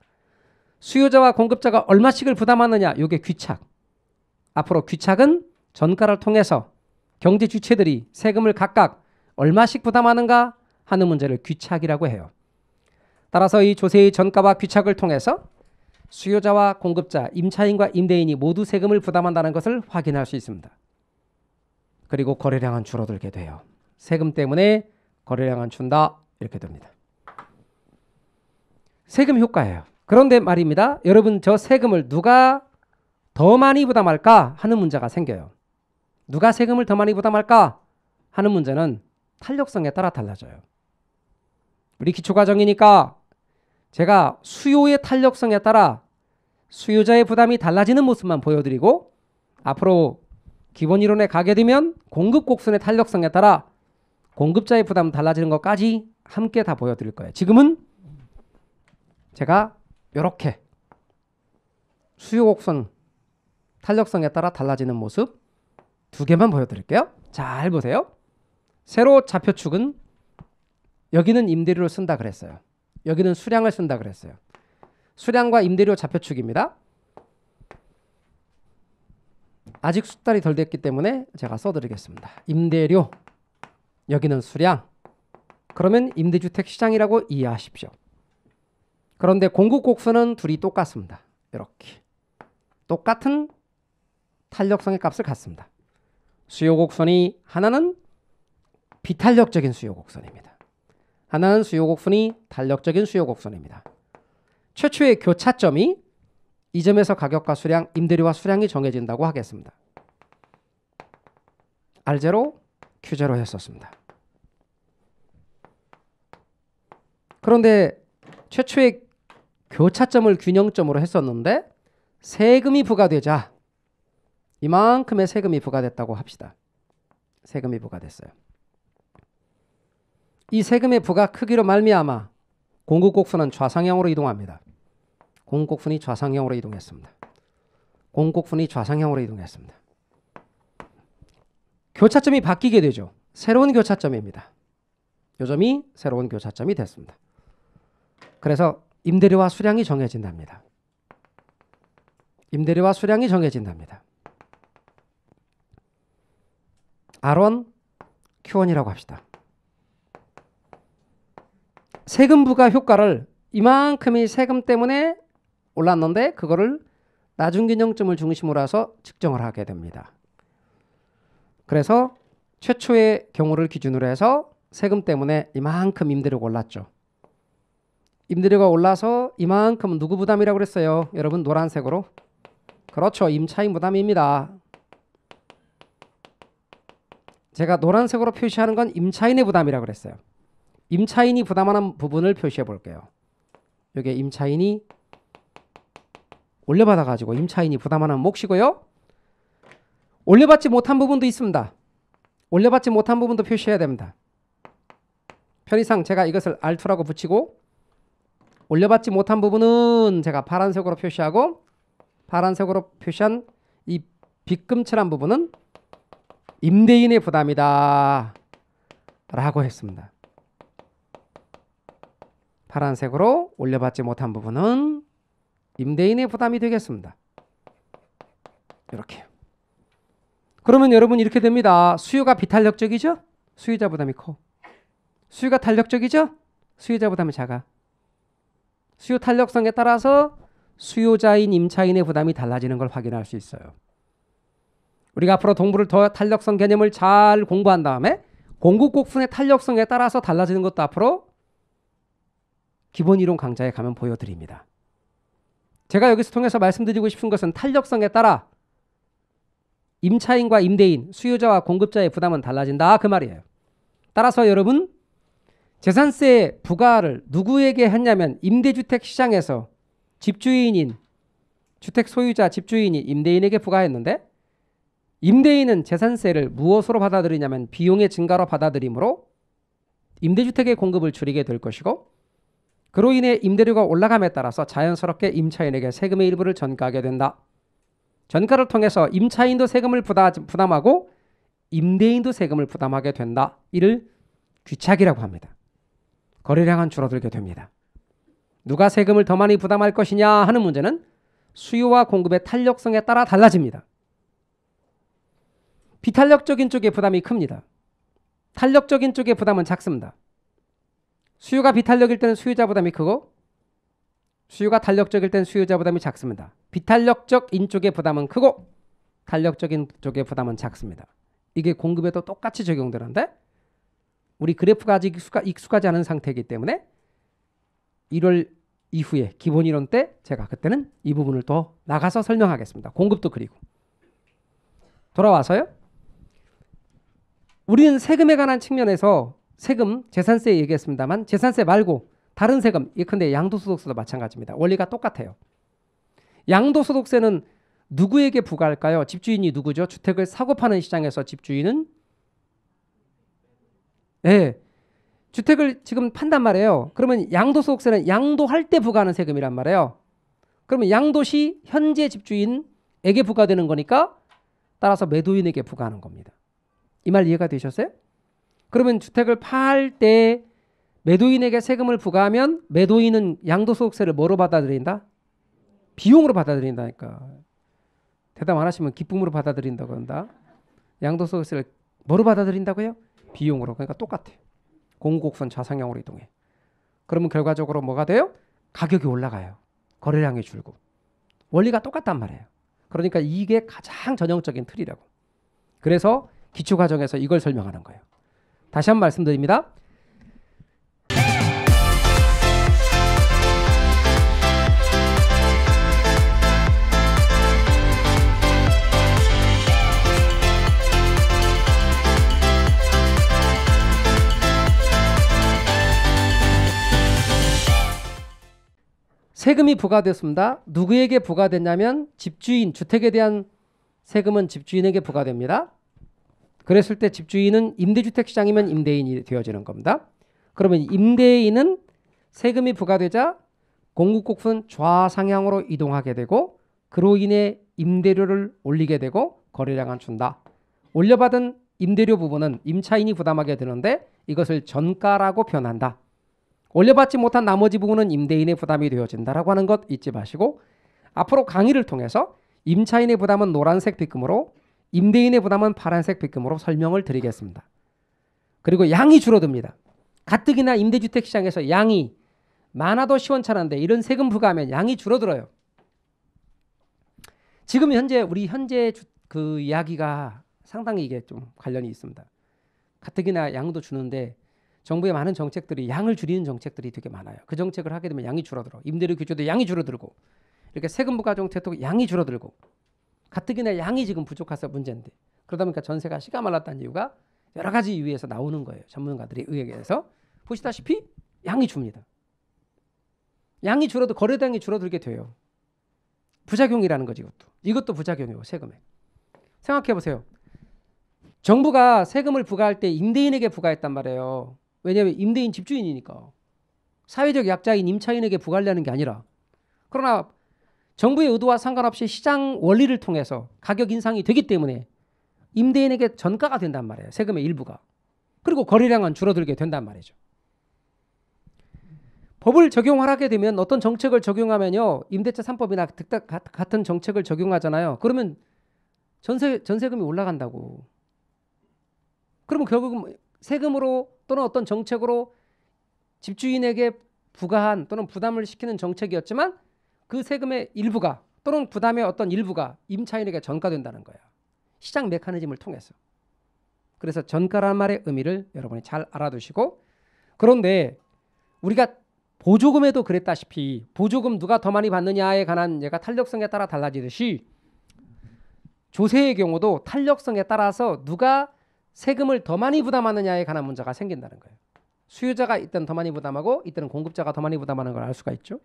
수요자와 공급자가 얼마씩을 부담하느냐? 이게 귀착. 앞으로 귀착은 전가를 통해서 경제 주체들이 세금을 각각 얼마씩 부담하는가 하는 문제를 귀착이라고 해요. 따라서 이 조세의 전가와 귀착을 통해서 수요자와 공급자, 임차인과 임대인이 모두 세금을 부담한다는 것을 확인할 수 있습니다. 그리고 거래량은 줄어들게 돼요. 세금 때문에 거래량은 준다 이렇게 됩니다. 세금 효과예요. 그런데 말입니다. 여러분 저 세금을 누가 더 많이 부담할까 하는 문제가 생겨요. 누가 세금을 더 많이 부담할까 하는 문제는 탄력성에 따라 달라져요. 우리 기초과정이니까 제가 수요의 탄력성에 따라 수요자의 부담이 달라지는 모습만 보여드리고 앞으로 기본 이론에 가게 되면 공급 곡선의 탄력성에 따라 공급자의 부담 달라지는 것까지 함께 다 보여드릴 거예요. 지금은 제가 이렇게 수요 곡선 탄력성에 따라 달라지는 모습 두 개만 보여드릴게요. 잘 보세요. 새로 좌표축은 여기는 임대료를 쓴다 그랬어요. 여기는 수량을 쓴다 그랬어요. 수량과 임대료 좌표축입니다. 아직 숙달이 덜 됐기 때문에 제가 써드리겠습니다. 임대료 여기는 수량 그러면 임대주택 시장이라고 이해하십시오. 그런데 공급 곡선은 둘이 똑같습니다. 이렇게 똑같은 탄력성의 값을 갖습니다. 수요 곡선이 하나는 비탄력적인 수요 곡선입니다. 하나는 수요 곡선이 탄력적인 수요 곡선입니다. 최초의 교차점이 이 점에서 가격과 수량, 임대료와 수량이 정해진다고 하겠습니다. 알제로 큐제었습니다 그런데 최초의 교차점을 균형점으로 했었는데 세금이 부과되자 이만큼의 세금이 부과됐다고 합시다. 세금이 부과됐어요. 이 세금의 부가 크기로 말미암아 공급곡선은 좌상향으로 이동합니다. 공급곡선이 좌상향으로 이동했습니다. 공급곡선이 좌상향으로 이동했습니다. 교차점이 바뀌게 되죠. 새로운 교차점입니다. 요점이 새로운 교차점이 됐습니다. 그래서 임대료와 수량이 정해진답니다. 임대료와 수량이 정해진답니다. R1, Q1이라고 합시다. 세금 부과 효과를 이만큼이 세금 때문에 올랐는데 그거를 나중 균형점을 중심으로 해서 측정을 하게 됩니다. 그래서 최초의 경우를 기준으로 해서 세금 때문에 이만큼 임대료가 올랐죠. 임대료가 올라서 이만큼 누구 부담이라고 그랬어요? 여러분 노란색으로. 그렇죠. 임차인 부담입니다. 제가 노란색으로 표시하는 건 임차인의 부담이라고 그랬어요. 임차인이 부담하는 부분을 표시해 볼게요. 이게 임차인이 올려받아 가지고 임차인이 부담하는 몫이고요. 올려받지 못한 부분도 있습니다. 올려받지 못한 부분도 표시해야 됩니다. 편의상 제가 이것을 R2라고 붙이고 올려받지 못한 부분은 제가 파란색으로 표시하고 파란색으로 표시한 이 빗금칠한 부분은 임대인의 부담이다 라고 했습니다. 파란색으로 올려받지 못한 부분은 임대인의 부담이 되겠습니다. 이렇게. 그러면 여러분 이렇게 됩니다. 수요가 비탄력적이죠? 수요자 부담이 커. 수요가 탄력적이죠? 수요자 부담이 작아. 수요 탄력성에 따라서 수요자인 임차인의 부담이 달라지는 걸 확인할 수 있어요. 우리가 앞으로 동부를 더 탄력성 개념을 잘 공부한 다음에 공급곡선의 탄력성에 따라서 달라지는 것도 앞으로 기본 이론 강좌에 가면 보여드립니다. 제가 여기서 통해서 말씀드리고 싶은 것은 탄력성에 따라 임차인과 임대인, 수요자와 공급자의 부담은 달라진다 그 말이에요. 따라서 여러분 재산세 부과를 누구에게 했냐면 임대주택 시장에서 집주인인 주택 소유자 집주인이 임대인에게 부과했는데 임대인은 재산세를 무엇으로 받아들이냐면 비용의 증가로 받아들이므로 임대주택의 공급을 줄이게 될 것이고 그로 인해 임대료가 올라감에 따라서 자연스럽게 임차인에게 세금의 일부를 전가하게 된다. 전가를 통해서 임차인도 세금을 부담하고 임대인도 세금을 부담하게 된다. 이를 귀착이라고 합니다. 거래량은 줄어들게 됩니다. 누가 세금을 더 많이 부담할 것이냐 하는 문제는 수요와 공급의 탄력성에 따라 달라집니다. 비탄력적인 쪽의 부담이 큽니다. 탄력적인 쪽의 부담은 작습니다. 수요가 비탄력일 때는 수요자 부담이 크고 수요가 탄력적일 때는 수요자 부담이 작습니다. 비탄력적인 쪽의 부담은 크고 탄력적인 쪽의 부담은 작습니다. 이게 공급에도 똑같이 적용되는데 우리 그래프가 아직 익숙하, 지 않은 상태이기 때문에 1월 이후에 기본 이론 때 제가 그때는 이 부분을 더 나가서 설명하겠습니다. 공급도 그리고 돌아와서요. 우리는 세금에 관한 측면에서 세금, 재산세 얘기했습니다만 재산세 말고 다른 세금, 예컨대 양도소득세도 마찬가지입니다. 원리가 똑같아요. 양도소득세는 누구에게 부과할까요? 집주인이 누구죠? 주택을 사고 파는 시장에서 집주인은 예. 네. 주택을 지금 판단 말이에요. 그러면 양도소득세는 양도할 때 부과하는 세금이란 말이에요. 그러면 양도시 현재 집주인에게 부과되는 거니까 따라서 매도인에게 부과하는 겁니다. 이 말 이해가 되셨어요? 그러면 주택을 팔 때 매도인에게 세금을 부과하면 매도인은 양도소득세를 뭐로 받아들인다? 비용으로 받아들인다니까. 대답 안 하시면 기쁨으로 받아들인다고 한다. 양도소득세를 뭐로 받아들인다고요? 비용으로. 그러니까 똑같아요. 공곡선 자상형으로 이동해. 그러면 결과적으로 뭐가 돼요? 가격이 올라가요. 거래량이 줄고. 원리가 똑같단 말이에요. 그러니까 이게 가장 전형적인 틀이라고. 그래서 기초과정에서 이걸 설명하는 거예요. 다시 한 번 말씀드립니다. 세금이 부과됐습니다. 누구에게 부과됐냐면 집주인, 주택에 대한 세금은 집주인에게 부과됩니다. 그랬을 때 집주인은 임대주택 시장이면 임대인이 되어지는 겁니다. 그러면 임대인은 세금이 부과되자 공급곡은 좌상향으로 이동하게 되고 그로 인해 임대료를 올리게 되고 거래량은 준다. 올려받은 임대료 부분은 임차인이 부담하게 되는데 이것을 전가라고 표현한다. 올려받지 못한 나머지 부분은 임대인의 부담이 되어진다라고 하는 것 잊지 마시고 앞으로 강의를 통해서 임차인의 부담은 노란색 빗금으로 임대인의 부담은 파란색 백금으로 설명을 드리겠습니다. 그리고 양이 줄어듭니다. 가뜩이나 임대주택 시장에서 양이 많아도 시원찮은데 이런 세금 부과하면 양이 줄어들어요. 지금 현재 우리 현재 주, 그 이야기가 상당히 이게 좀 관련이 있습니다. 가뜩이나 양도 주는데 정부의 많은 정책들이 양을 줄이는 정책들이 되게 많아요. 그 정책을 하게 되면 양이 줄어들어. 임대료 규제도 양이 줄어들고 이렇게 세금 부과 정책도 양이 줄어들고 가뜩이나 양이 지금 부족해서 문제인데 그러다 보니까 전세가 시가 말랐다는 이유가 여러 가지 이유에서 나오는 거예요. 전문가들이 의에서 보시다시피 양이 줍니다. 양이 줄어도 거래량이 줄어들게 돼요. 부작용이라는 거지 이것도. 이것도 부작용이고 세금에. 생각해 보세요. 정부가 세금을 부과할 때 임대인에게 부과했단 말이에요. 왜냐하면 임대인 집주인이니까. 사회적 약자인 임차인에게 부과하려는 게 아니라. 그러나 정부의 의도와 상관없이 시장 원리를 통해서 가격 인상이 되기 때문에 임대인에게 전가가 된단 말이에요. 세금의 일부가. 그리고 거래량은 줄어들게 된단 말이죠. 법을 적용하게 되면 어떤 정책을 적용하면요. 임대차 3법이나 득 같은 정책을 적용하잖아요. 그러면 전세, 전세금이 올라간다고. 그러면 결국 세금으로 또는 어떤 정책으로 집주인에게 부과한 또는 부담을 시키는 정책이었지만 그 세금의 일부가 또는 부담의 어떤 일부가 임차인에게 전가된다는 거야. 시장 메커니즘을 통해서. 그래서 전가란 말의 의미를 여러분이 잘 알아두시고 그런데 우리가 보조금에도 그랬다시피 보조금 누가 더 많이 받느냐에 관한 얘가 탄력성에 따라 달라지듯이 조세의 경우도 탄력성에 따라서 누가 세금을 더 많이 부담하느냐에 관한 문제가 생긴다는 거예요. 수요자가 이때는 더 많이 부담하고 이때는 공급자가 더 많이 부담하는 걸 알 수가 있죠.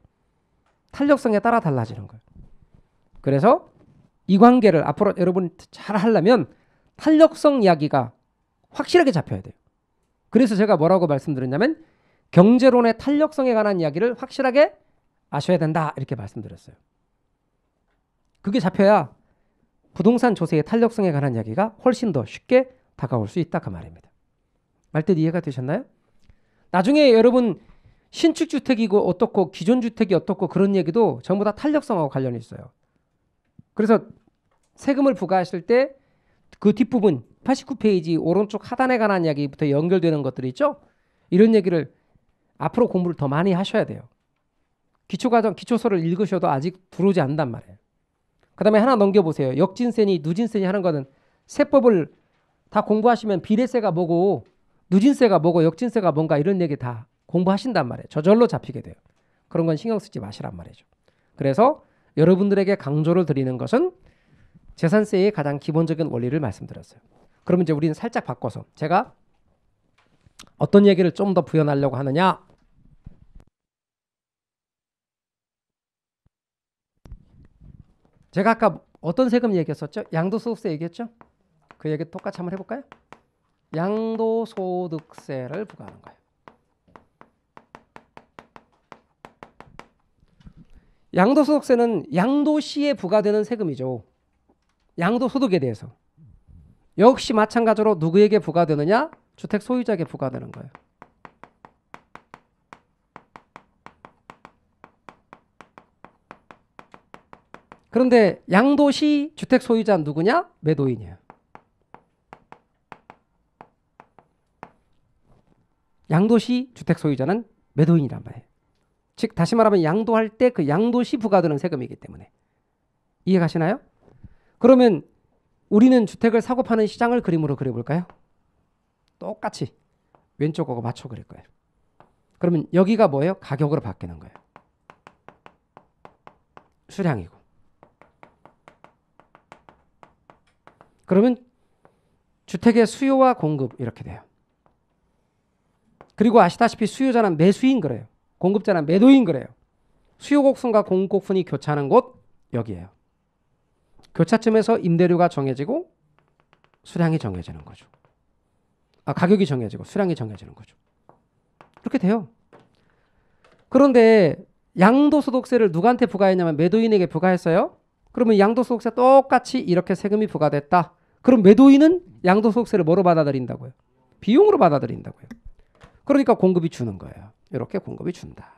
탄력성에 따라 달라지는 거예요. 그래서 이 관계를 앞으로 여러분 잘 하려면 탄력성 이야기가 확실하게 잡혀야 돼요. 그래서 제가 뭐라고 말씀드렸냐면 경제론의 탄력성에 관한 이야기를 확실하게 아셔야 된다 이렇게 말씀드렸어요. 그게 잡혀야 부동산 조세의 탄력성에 관한 이야기가 훨씬 더 쉽게 다가올 수 있다 그 말입니다. 말뜻 이해가 되셨나요? 나중에 여러분 신축 주택이고 어떻고 기존 주택이 어떻고 그런 얘기도 전부 다 탄력성하고 관련이 있어요. 그래서 세금을 부과하실 때 그 뒷부분 89페이지 오른쪽 하단에 관한 이야기부터 연결되는 것들이 있죠. 이런 얘기를 앞으로 공부를 더 많이 하셔야 돼요. 기초과정 기초서를 읽으셔도 아직 들어오지 않단 말이에요. 그다음에 하나 넘겨보세요. 역진세니 누진세니 하는 거는 세법을 다 공부하시면 비례세가 뭐고 누진세가 뭐고 역진세가 뭔가 이런 얘기 다 공부하신단 말이에요. 저절로 잡히게 돼요. 그런 건 신경 쓰지 마시란 말이죠. 그래서 여러분들에게 강조를 드리는 것은 재산세의 가장 기본적인 원리를 말씀드렸어요. 그러면 이제 우리는 살짝 바꿔서 제가 어떤 얘기를 좀 더 부연하려고 하느냐? 제가 아까 어떤 세금 얘기했었죠? 양도소득세 얘기했죠? 그 얘기 똑같이 한번 해볼까요? 양도소득세를 부과하는 거예요. 양도소득세는 양도시에 부과되는 세금이죠. 양도소득에 대해서. 역시 마찬가지로 누구에게 부과되느냐? 주택 소유자에게 부과되는 거예요. 그런데 양도시 주택 소유자 누구냐? 매도인이에요. 양도시 주택 소유자는 매도인이란 말이에요. 즉 다시 말하면 양도할 때 그 양도 시 부과되는 세금이기 때문에 이해가시나요? 그러면 우리는 주택을 사고 파는 시장을 그림으로 그려볼까요? 똑같이 왼쪽하고 맞춰 그릴 거예요. 그러면 여기가 뭐예요? 가격으로 바뀌는 거예요. 수량이고. 그러면 주택의 수요와 공급 이렇게 돼요. 그리고 아시다시피 수요자는 매수인 그래요. 공급자는 매도인 그래요. 수요 곡선과 공급 곡선이 교차하는 곳 여기에요. 교차점에서 임대료가 정해지고 수량이 정해지는 거죠. 아, 가격이 정해지고 수량이 정해지는 거죠. 그렇게 돼요. 그런데 양도소득세를 누구한테 부과했냐면 매도인에게 부과했어요. 그러면 양도소득세 똑같이 이렇게 세금이 부과됐다. 그럼 매도인은 양도소득세를 뭐로 받아들인다고요? 비용으로 받아들인다고요. 그러니까 공급이 주는 거예요. 이렇게 공급이 준다.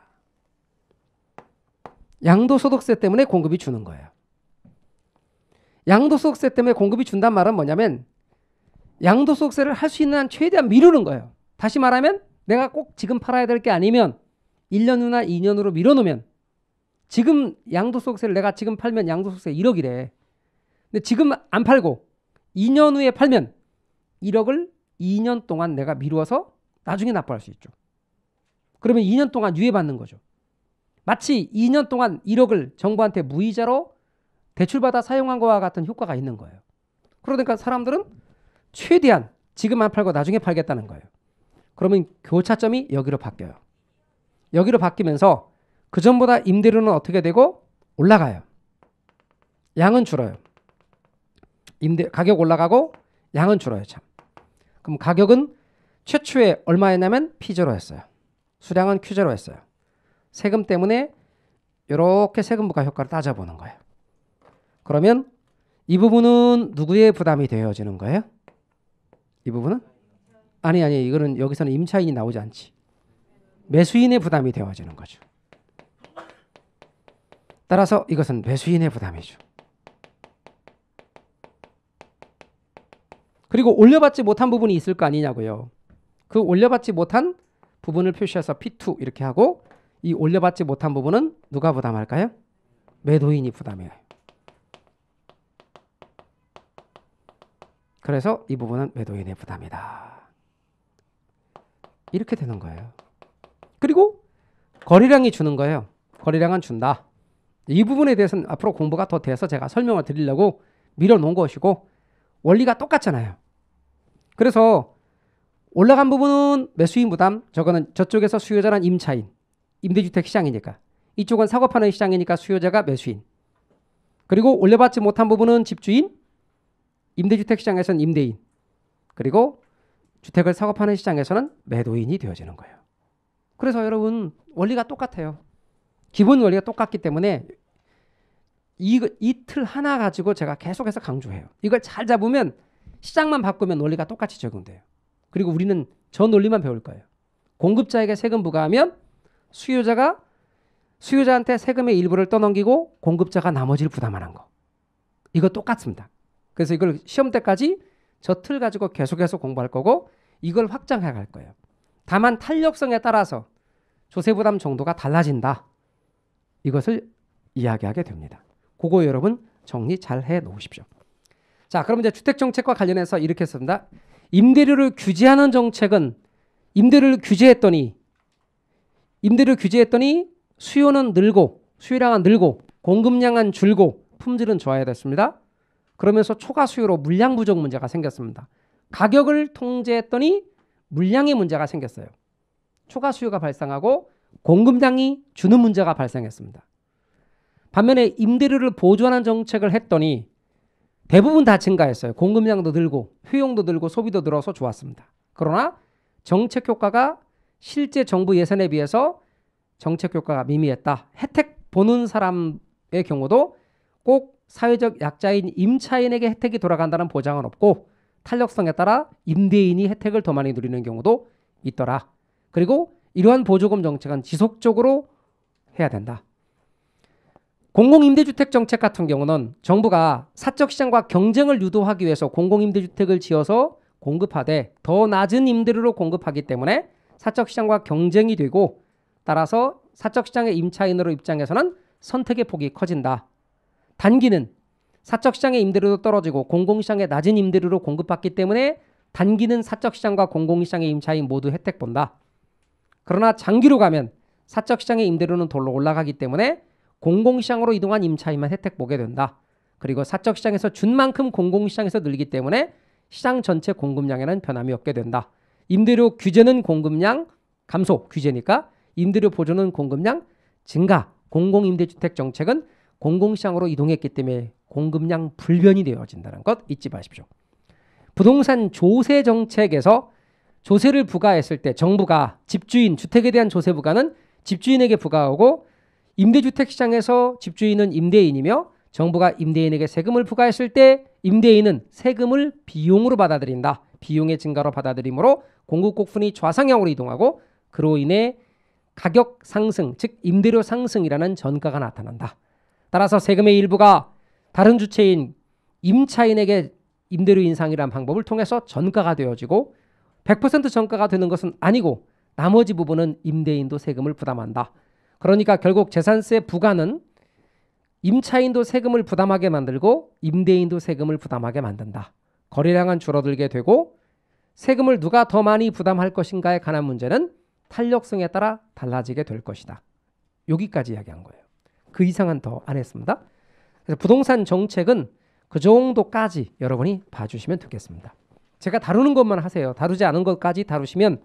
양도소득세 때문에 공급이 주는 거예요. 양도소득세 때문에 공급이 준단 말은 뭐냐면 양도소득세를 할 수 있는 한 최대한 미루는 거예요. 다시 말하면 내가 꼭 지금 팔아야 될 게 아니면 1년 후나 2년으로 미뤄놓으면 지금 양도소득세를 내가 지금 팔면 양도소득세 1억이래. 근데 지금 안 팔고 2년 후에 팔면 1억을 2년 동안 내가 미루어서 나중에 납부할 수 있죠. 그러면 2년 동안 유예받는 거죠. 마치 2년 동안 1억을 정부한테 무이자로 대출받아 사용한 것과 같은 효과가 있는 거예요. 그러니까 사람들은 최대한 지금 안 팔고 나중에 팔겠다는 거예요. 그러면 교차점이 여기로 바뀌어요. 여기로 바뀌면서 그전보다 임대료는 어떻게 되고 올라가요. 양은 줄어요. 임대 가격 올라가고 양은 줄어요, 참. 그럼 가격은 최초에 얼마였냐면 피저로였어요. 수량은 큐제로 했어요. 세금 때문에 이렇게 세금 부과 효과를 따져보는 거예요. 그러면 이 부분은 누구의 부담이 되어지는 거예요? 이 부분은? 아니 아니 이거는 여기서는 임차인이 나오지 않지. 매수인의 부담이 되어지는 거죠. 따라서 이것은 매수인의 부담이죠. 그리고 올려받지 못한 부분이 있을 거 아니냐고요. 그 올려받지 못한 부분을 표시해서 P2 이렇게 하고 이 올려받지 못한 부분은 누가 부담할까요? 매도인이 부담해요. 그래서 이 부분은 매도인의 부담이다. 이렇게 되는 거예요. 그리고 거래량이 주는 거예요. 거래량은 준다. 이 부분에 대해서는 앞으로 공부가 더 돼서 제가 설명을 드리려고 밀어놓은 것이고 원리가 똑같잖아요. 그래서 올라간 부분은 매수인 부담, 저거는 저쪽에서 수요자란 임차인, 임대주택 시장이니까. 이쪽은 사고 파는 시장이니까 수요자가 매수인. 그리고 올려받지 못한 부분은 집주인, 임대주택 시장에서는 임대인, 그리고 주택을 사고 파는 시장에서는 매도인이 되어지는 거예요. 그래서 여러분 원리가 똑같아요. 기본 원리가 똑같기 때문에 이, 이틀 하나 가지고 제가 계속해서 강조해요. 이걸 잘 잡으면 시장만 바꾸면 원리가 똑같이 적용돼요. 그리고 우리는 저 논리만 배울 거예요. 공급자에게 세금 부과하면 수요자가 수요자한테 세금의 일부를 떠넘기고 공급자가 나머지를 부담하는 거. 이거 똑같습니다. 그래서 이걸 시험 때까지 저 틀 가지고 계속해서 공부할 거고 이걸 확장해 갈 거예요. 다만 탄력성에 따라서 조세 부담 정도가 달라진다. 이것을 이야기하게 됩니다. 그거 여러분 정리 잘 해 놓으십시오. 자, 그럼 이제 주택 정책과 관련해서 이렇게 했습니다 임대료를 규제하는 정책은 임대료를 규제했더니 임대료 규제했더니 수요는 늘고 수요량은 늘고 공급량은 줄고 품질은 좋아야됐습니다. 그러면서 초과 수요로 물량 부족 문제가 생겼습니다. 가격을 통제했더니 물량의 문제가 생겼어요. 초과 수요가 발생하고 공급량이 주는 문제가 발생했습니다. 반면에 임대료를 보조하는 정책을 했더니 대부분 다 증가했어요. 공급량도 늘고 효용도 늘고 소비도 늘어서 좋았습니다. 그러나 정책 효과가 실제 정부 예산에 비해서 정책 효과가 미미했다. 혜택 보는 사람의 경우도 꼭 사회적 약자인 임차인에게 혜택이 돌아간다는 보장은 없고 탄력성에 따라 임대인이 혜택을 더 많이 누리는 경우도 있더라. 그리고 이러한 보조금 정책은 지속적으로 해야 된다. 공공임대주택 정책 같은 경우는 정부가 사적 시장과 경쟁을 유도하기 위해서 공공임대주택을 지어서 공급하되 더 낮은 임대료로 공급하기 때문에 사적 시장과 경쟁이 되고 따라서 사적 시장의 임차인으로 입장에서는 선택의 폭이 커진다. 단기는 사적 시장의 임대료도 떨어지고 공공 시장의 낮은 임대료로 공급받기 때문에 단기는 사적 시장과 공공 시장의 임차인 모두 혜택 본다. 그러나 장기로 가면 사적 시장의 임대료는 돌로 올라가기 때문에 공공시장으로 이동한 임차인만 혜택 보게 된다. 그리고 사적 시장에서 준 만큼 공공시장에서 늘기 때문에 시장 전체 공급량에는 변함이 없게 된다. 임대료 규제는 공급량 감소 규제니까 임대료 보조는 공급량 증가. 공공임대주택 정책은 공공시장으로 이동했기 때문에 공급량 불변이 되어진다는 것 잊지 마십시오. 부동산 조세 정책에서 조세를 부과했을 때 정부가 집주인 주택에 대한 조세 부과는 집주인에게 부과하고 임대주택 시장에서 집주인은 임대인이며 정부가 임대인에게 세금을 부과했을 때 임대인은 세금을 비용으로 받아들인다. 비용의 증가로 받아들이므로 공급 곡분이 좌상향으로 이동하고 그로 인해 가격 상승, 즉 임대료 상승이라는 전가가 나타난다. 따라서 세금의 일부가 다른 주체인 임차인에게 임대료 인상이라는 방법을 통해서 전가가 되어지고 100% 전가가 되는 것은 아니고 나머지 부분은 임대인도 세금을 부담한다. 그러니까 결국 재산세 부과는 임차인도 세금을 부담하게 만들고 임대인도 세금을 부담하게 만든다. 거래량은 줄어들게 되고 세금을 누가 더 많이 부담할 것인가에 관한 문제는 탄력성에 따라 달라지게 될 것이다. 여기까지 이야기한 거예요. 그 이상은 더 안 했습니다. 그래서 부동산 정책은 그 정도까지 여러분이 봐주시면 되겠습니다. 제가 다루는 것만 하세요. 다루지 않은 것까지 다루시면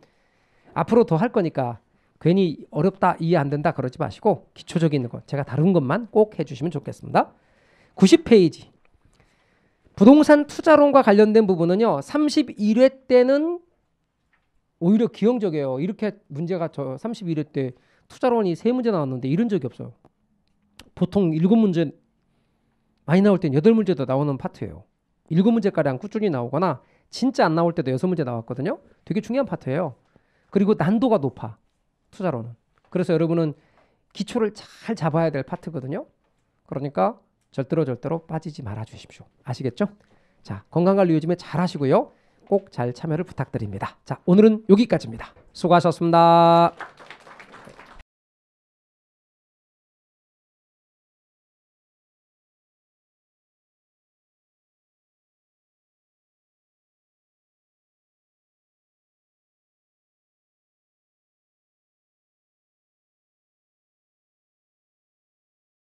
앞으로 더 할 거니까 괜히 어렵다 이해 안 된다 그러지 마시고 기초적인 것 제가 다른 것만 꼭 해주시면 좋겠습니다. 90페이지 부동산 투자론과 관련된 부분은요. 31회 때는 오히려 기형적이에요. 이렇게 문제가 저 31회 때 투자론이 세 문제 나왔는데 이런 적이 없어요. 보통 일곱 문제 많이 나올 땐 여덟 문제도 나오는 파트예요. 일곱 문제가량 꾸준히 나오거나 진짜 안 나올 때도 여섯 문제 나왔거든요. 되게 중요한 파트예요. 그리고 난도가 높아. 투자로는. 그래서 여러분은 기초를 잘 잡아야 될 파트거든요. 그러니까 절대로 절대로 빠지지 말아 주십시오. 아시겠죠? 자, 건강관리 요즘에 잘 하시고요. 꼭 잘 참여를 부탁드립니다. 자, 오늘은 여기까지입니다. 수고하셨습니다.